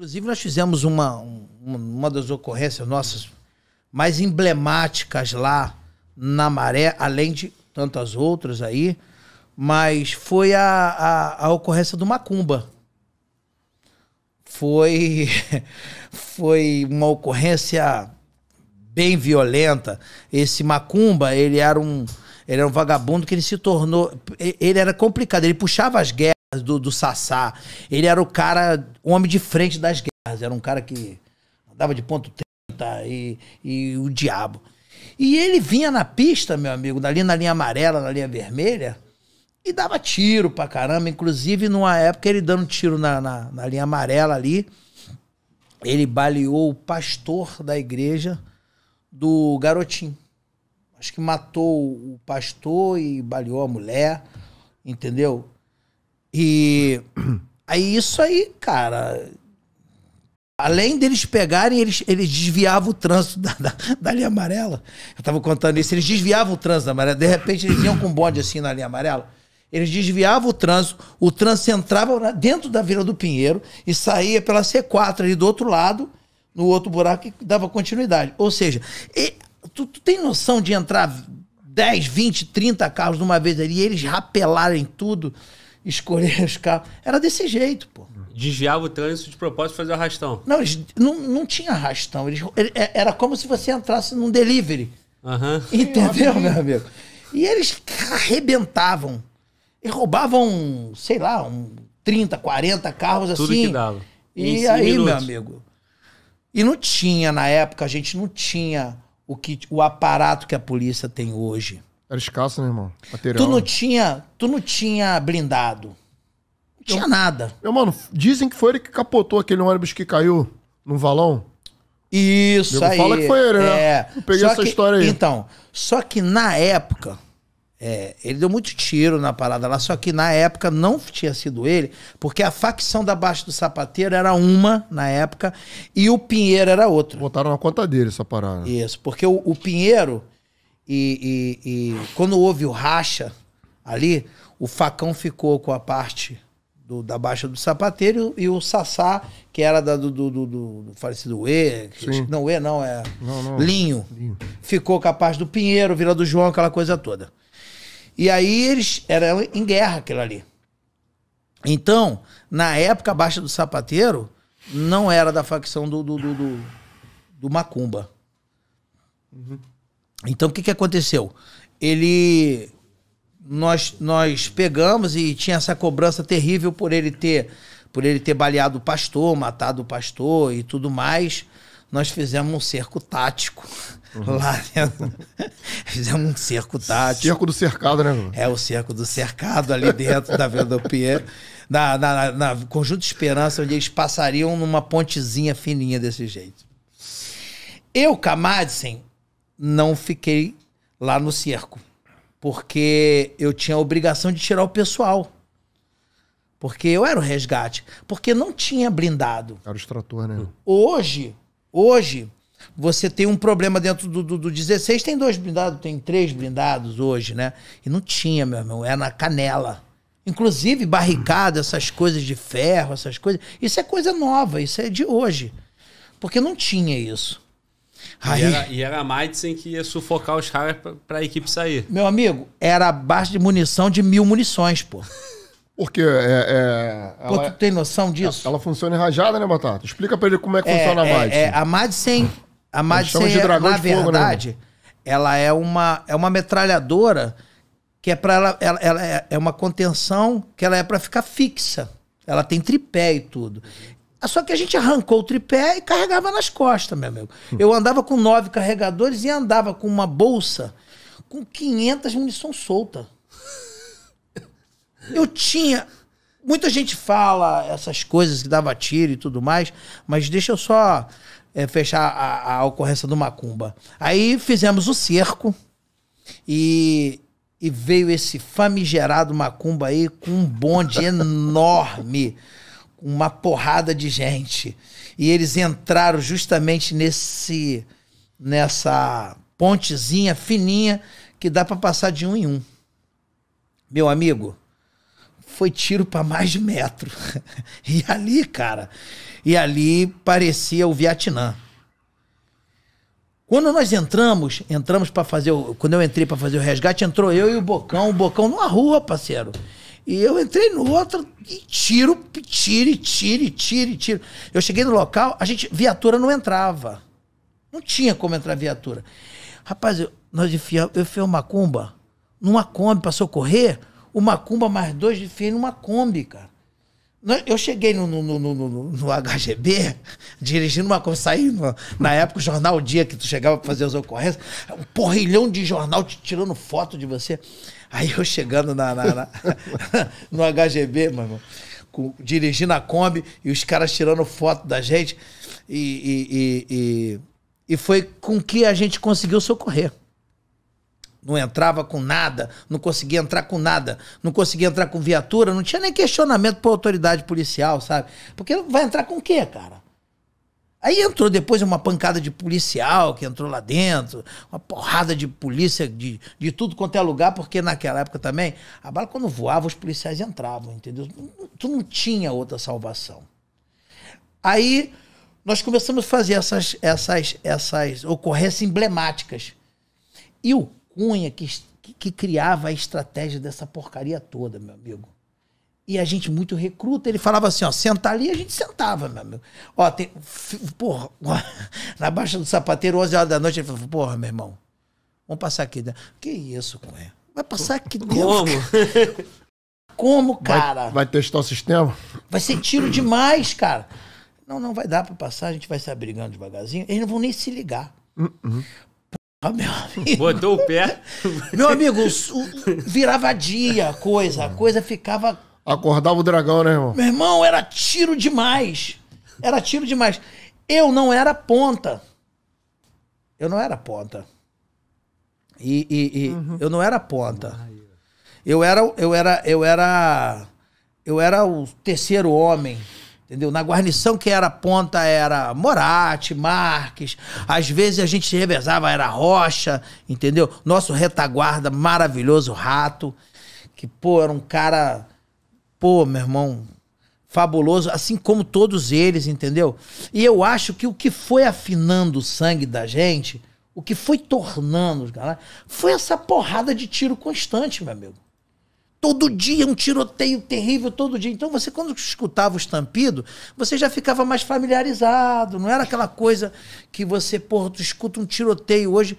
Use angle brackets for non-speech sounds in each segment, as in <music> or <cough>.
Inclusive, nós fizemos uma, uma das ocorrências nossas mais emblemáticas lá na Maré, além de tantas outras aí, mas foi a, a, a ocorrência do Macumba. Foi, <laughs> foi uma ocorrência bem violenta. Esse Macumba, ele era um, ele era um vagabundo que ele se tornou. Ele era complicado, ele puxava as guerras do, do Sassá. Ele era o cara, o homem de frente das guerras. Era um cara que andava de ponto 30 e, e o diabo. E ele vinha na pista, meu amigo, dali na linha amarela, na linha vermelha, e dava tiro pra caramba. Inclusive, numa época, ele dando tiro na, na, na linha amarela ali, ele baleou o pastor da igreja do garotinho. Acho que matou o pastor e baleou a mulher, entendeu? E <clears throat> aí isso aí, cara. Além deles pegarem, eles, eles desviavam o trânsito da, da, da linha amarela. Eu tava contando isso, eles desviavam o trânsito da amarela. De repente eles iam com bonde assim na linha amarela. Eles desviavam o trânsito, o trânsito entrava dentro da Vila do Pinheiro e saía pela C4 ali do outro lado, no outro buraco, que dava continuidade. Ou seja, e, tu, tu tem noção de entrar 10, 20, 30 carros de uma vez ali, e eles rapelarem tudo, escolher os carros. Era desse jeito, pô. Desviava o trânsito de propósito fazer arrastão. Não, eles, não, não tinha arrastão. Eles, é, era como se você entrasse num delivery. Uhum. Entendeu, meu amigo? E eles arrebentavam. E roubavam, sei lá, um 30, 40 carros Tudo assim. Tudo que dava. E aí, minutos. meu amigo? E não tinha, na época, a gente não tinha o, que, o aparato que a polícia tem hoje. Era escasso, né, irmão? Material. Tu não tinha, tu não tinha blindado. Não tinha eu, nada. Meu mano, dizem que foi ele que capotou aquele ônibus que caiu no valão. Isso eu aí. Fala que foi ele, né? É. Eu peguei só essa que, história aí. Então, só que na época, é, ele deu muito tiro na parada lá, só que na época não tinha sido ele, porque a facção da Baixa do Sapateiro era uma na época e o Pinheiro era outra. Botaram a conta dele essa parada. Isso, porque o, o Pinheiro, e, e, e, quando houve o racha ali, o facão ficou com a parte do, da Baixa do Sapateiro e o Sassá, que era da, do, do, do, do falecido E, não, E não, é não, não. Linho, Linho, ficou com a parte do Pinheiro, Vila do João, aquela coisa toda. E aí eles era em guerra aquilo ali. Então, na época, a Baixa do Sapateiro não era da facção do, do, do, do, do Macumba. Uhum. Então, o que, que aconteceu? Ele. Nós, nós pegamos e tinha essa cobrança terrível por ele ter por ele ter baleado o pastor, matado o pastor e tudo mais. Nós fizemos um cerco tático Uhum. Lá dentro. <laughs> Fizemos um cerco tático. Cerco do cercado, né, mano? É, o cerco do cercado ali dentro da Venda do Na, na, na, na Conjunto Esperança, onde eles passariam numa pontezinha fininha desse jeito. Eu, Madison, não fiquei lá no cerco. Porque eu tinha a obrigação de tirar o pessoal. Porque eu era o resgate. Porque não tinha blindado. Era o extrator, né? Hoje, hoje, você tem um problema dentro do, do, do 16, tem dois blindados, tem três blindados hoje, né? E não tinha, meu irmão, era na canela. Inclusive barricada, essas coisas de ferro, essas coisas. Isso é coisa nova, isso é de hoje. Porque não tinha isso. Aí, e, era, era a Madsen que ia sufocar os caras para a equipe sair. Meu amigo, era abaixo de munição de mil munições, pô. Porque é. é pô, ela, tu tem noção disso? Ela, ela funciona em rajada, né, Batata? Explica para ele como é que é, funciona a Madsen. É, é, a Madsen a Madsen, de dragão na de fogo, né, verdade, né? ela é uma, é uma metralhadora que é para ela, ela, ela, é, é uma contenção que ela é para ficar fixa. Ela tem tripé e tudo. Ah, só que a gente arrancou o tripé e carregava nas costas, meu amigo. Hum. Eu andava com nove carregadores e andava com uma bolsa com 500 munição solta. Eu tinha. Muita gente fala essas coisas que dava tiro e tudo mais, mas deixa eu só é, fechar a, a, ocorrência do Macumba. Aí fizemos o cerco e, e veio esse famigerado Macumba aí com um bonde <laughs> enorme, uma porrada de gente. E eles entraram justamente nesse nessa pontezinha fininha que dá para passar de um em um. Meu amigo, foi tiro para mais de metro. <laughs> e ali, cara, e ali parecia o Vietnã. Quando nós entramos, entramos para fazer o, quando eu entrei para fazer o resgate, entrou eu e o Bocão, o Bocão numa rua, parceiro. E eu entrei no outro e tiro, tiro, tiro, tiro, tiro. Eu cheguei no local, a gente viatura não entrava. Não tinha como entrar viatura. Rapaz, eu, nós enfiamos, eu enfiei uma cumba numa Kombi para socorrer o Macumba mais dois de fez numa Kombi, cara. Eu cheguei no, no, no, no, HGB, <laughs> dirigindo uma Kombi, saí na época o jornal o Dia, que tu chegava pra fazer as ocorrências, um porrilhão de jornal te tirando foto de você. Aí eu chegando na, <laughs> no HGB, mano, dirigindo a Kombi e os caras tirando foto da gente. E, e, e, e, foi com que a gente conseguiu socorrer não entrava com nada, não conseguia entrar com nada, não conseguia entrar com viatura, não tinha nem questionamento pra autoridade policial, sabe? Porque vai entrar com o quê, cara? Aí entrou depois uma pancada de policial que entrou lá dentro, uma porrada de polícia de, de tudo quanto é lugar, porque naquela época também, a bala quando voava, os policiais entravam, entendeu? Tu não tinha outra salvação. Aí nós começamos a fazer essas, essas, essas ocorrências emblemáticas. E o Cunha que, que, criava a estratégia dessa porcaria toda, meu amigo. E a gente muito recruta, ele falava assim, ó, sentar ali, a gente sentava, meu amigo. Ó, tem, porra, <laughs> na Baixa do Sapateiro, 11 horas da noite, ele falou, porra, meu irmão, vamos passar aqui. Que isso, Cunha? Vai passar aqui <laughs> dentro. Como? Como, cara? Vai, vai, testar o sistema? Vai ser tiro demais, cara. Não, não vai dar para passar, a gente vai se brigando devagarzinho. Eles não vão nem se ligar. Uhum. Ah, meu amigo. Botou o pé. meu amigo, virava dia a coisa. A coisa ficava. Acordava o dragão, né, irmão? Meu irmão, era tiro demais. Era tiro demais. Eu não era ponta. Eu não era ponta. E, e, e uhum. eu não era ponta. Eu era, eu era, eu era, eu era o terceiro homem Entendeu? Na guarnição, que era ponta era Moratti, Marques. Às vezes a gente se revezava, era Rocha, entendeu? Nosso retaguarda maravilhoso, Rato, que, pô, era um cara, pô, meu irmão, fabuloso, assim como todos eles, entendeu? E eu acho que o que foi afinando o sangue da gente, o que foi tornando os galera, foi essa porrada de tiro constante, meu amigo. Todo dia um tiroteio terrível, todo dia. Então você, quando escutava o estampido, você já ficava mais familiarizado. Não era aquela coisa que você, porra, tu escuta um tiroteio hoje,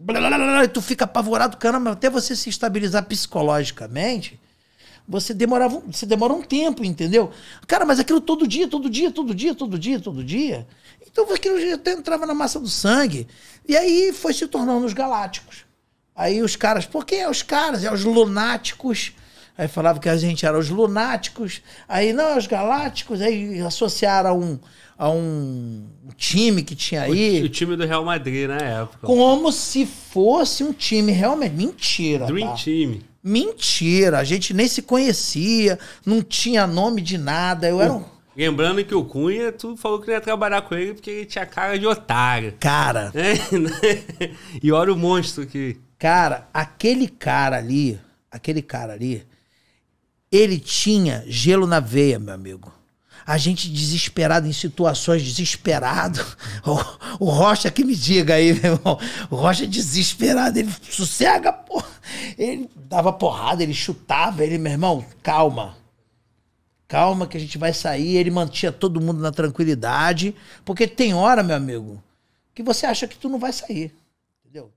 blá, blá, blá, e tu fica apavorado, caramba, até você se estabilizar psicologicamente você demorava, você demora um tempo, entendeu? Cara, mas aquilo todo dia, todo dia, todo dia, todo dia, todo dia. Então aquilo até entrava na massa do sangue. E aí foi se tornando os galácticos. Aí os caras, por que é os caras? É os lunáticos. Aí falava que a gente era os lunáticos. Aí não, é os galácticos. Aí associaram a um, a um time que tinha aí. O, o, time do Real Madrid na época. Como se fosse um time realmente. Mentira. Dream tá? Time. Mentira. A gente nem se conhecia, não tinha nome de nada. Eu era um. Lembrando que o Cunha, tu falou que não ia trabalhar com ele porque ele tinha cara de otário. Cara. É, né? <laughs> E olha o monstro que. Cara, aquele cara ali, aquele cara ali, ele tinha gelo na veia, meu amigo. A gente desesperado em situações desesperado. <laughs> O, o Rocha que me diga aí, meu irmão. O Rocha é desesperado, ele sossega, porra. Ele dava porrada, ele chutava, ele, meu irmão, calma. Calma que a gente vai sair. Ele mantinha todo mundo na tranquilidade, porque tem hora, meu amigo, que você acha que tu não vai sair, entendeu?